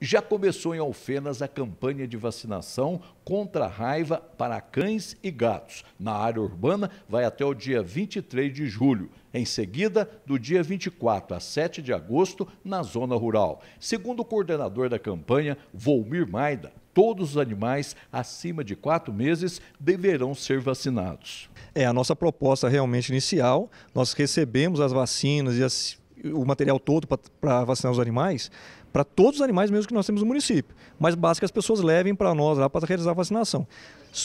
já começou em Alfenas a campanha de vacinação contra a raiva para cães e gatos. Na área urbana, vai até o dia 23 de julho. Em seguida, do dia 24 a 7 de agosto, na zona rural. Segundo o coordenador da campanha, Volmir Maida, todos os animais acima de quatro meses deverão ser vacinados. É a nossa proposta realmente inicial. Nós recebemos as vacinas e as o material todo para vacinar os animais, para todos os animais mesmo que nós temos no município. Mas basta que as pessoas levem para nós lá para realizar a vacinação.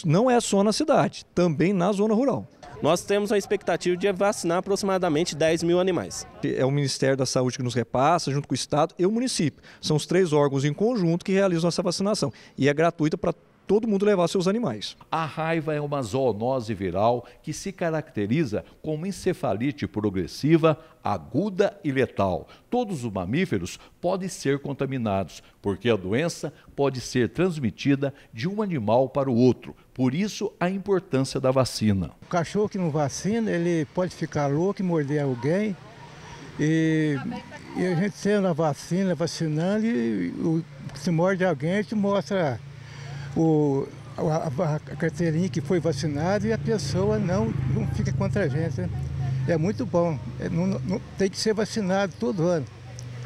Não é só na cidade, também na zona rural. Nós temos a expectativa de vacinar aproximadamente 10 mil animais. É o Ministério da Saúde que nos repassa, junto com o Estado e o município. São os três órgãos em conjunto que realizam essa vacinação. E é gratuita para todo mundo levar seus animais. A raiva é uma zoonose viral que se caracteriza como encefalite progressiva, aguda e letal. Todos os mamíferos podem ser contaminados, porque a doença pode ser transmitida de um animal para o outro. Por isso, a importância da vacina. O cachorro que não vacina, ele pode ficar louco e morder alguém. E, e a gente sendo a vacina, vacinando, e, se morde alguém, a gente mostra o, a, a, carteirinha que foi vacinado e a pessoa não, não fica contra a gente. Né? É muito bom. É, não, não, tem que ser vacinado todo ano.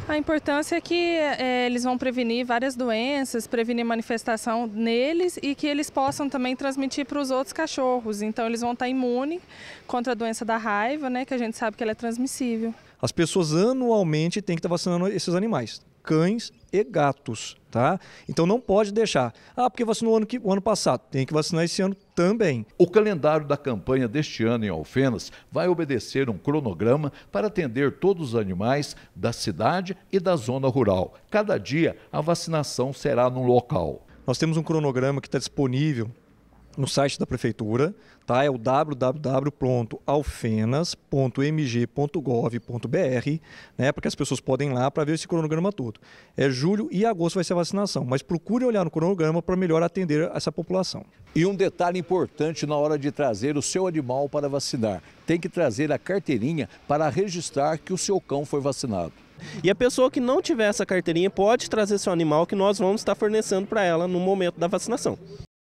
A importância é que é, eles vão prevenir várias doenças, prevenir manifestação neles e que eles possam também transmitir para os outros cachorros. Então eles vão estar imunes contra a doença da raiva, né, que a gente sabe que ela é transmissível. As pessoas anualmente têm que estar vacinando esses animais, cães e gatos, tá? Então não pode deixar. Ah, porque vacinou ano, que, o ano passado, tem que vacinar esse ano também. O calendário da campanha deste ano em Alfenas vai obedecer um cronograma para atender todos os animais da cidade e da zona rural. Cada dia a vacinação será num local. Nós temos um cronograma que está disponível no site da prefeitura, tá? É o www.alfenas.mg.gov.br, né? Porque as pessoas podem ir lá para ver esse cronograma todo. É julho e agosto vai ser a vacinação, mas procure olhar no cronograma para melhor atender essa população. E um detalhe importante na hora de trazer o seu animal para vacinar, tem que trazer a carteirinha para registrar que o seu cão foi vacinado. E a pessoa que não tiver essa carteirinha pode trazer seu animal que nós vamos estar fornecendo para ela no momento da vacinação.